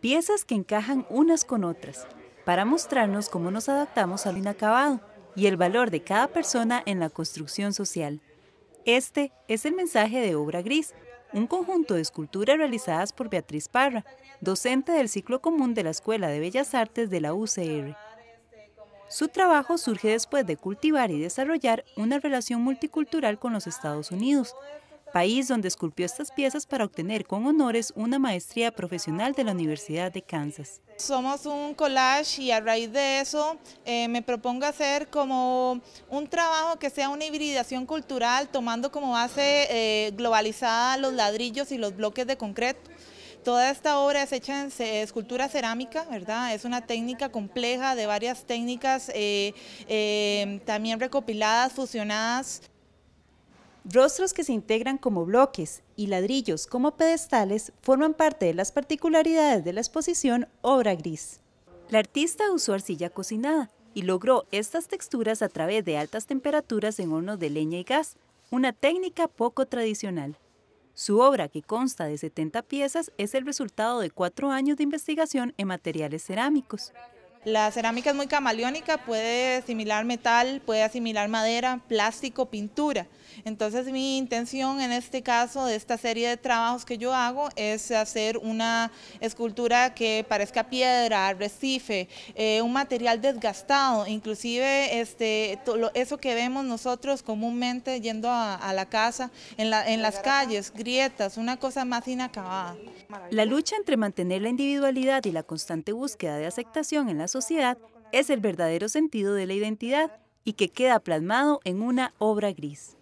piezas que encajan unas con otras, para mostrarnos cómo nos adaptamos al inacabado y el valor de cada persona en la construcción social. Este es el mensaje de Obra Gris, un conjunto de esculturas realizadas por Beatriz Parra, docente del ciclo común de la Escuela de Bellas Artes de la UCR. Su trabajo surge después de cultivar y desarrollar una relación multicultural con los Estados Unidos, país donde esculpió estas piezas para obtener con honores una maestría profesional de la Universidad de Kansas. Somos un collage y a raíz de eso eh, me propongo hacer como un trabajo que sea una hibridación cultural tomando como base eh, globalizada los ladrillos y los bloques de concreto. Toda esta obra es hecha en escultura cerámica, ¿verdad? Es una técnica compleja de varias técnicas eh, también recopiladas, fusionadas. Rostros que se integran como bloques y ladrillos como pedestales forman parte de las particularidades de la exposición Obra Gris. La artista usó arcilla cocinada y logró estas texturas a través de altas temperaturas en hornos de leña y gas, una técnica poco tradicional. Su obra, que consta de 70 piezas, es el resultado de cuatro años de investigación en materiales cerámicos. La cerámica es muy camaleónica, puede asimilar metal, puede asimilar madera, plástico, pintura. Entonces mi intención en este caso de esta serie de trabajos que yo hago es hacer una escultura que parezca piedra, arrecife, eh, un material desgastado, inclusive este, eso que vemos nosotros comúnmente yendo a, la casa, en, en las calles, grietas, una cosa más inacabada. La lucha entre mantener la individualidad y la constante búsqueda de aceptación en la sociedad es el verdadero sentido de la identidad y que queda plasmado en una obra gris.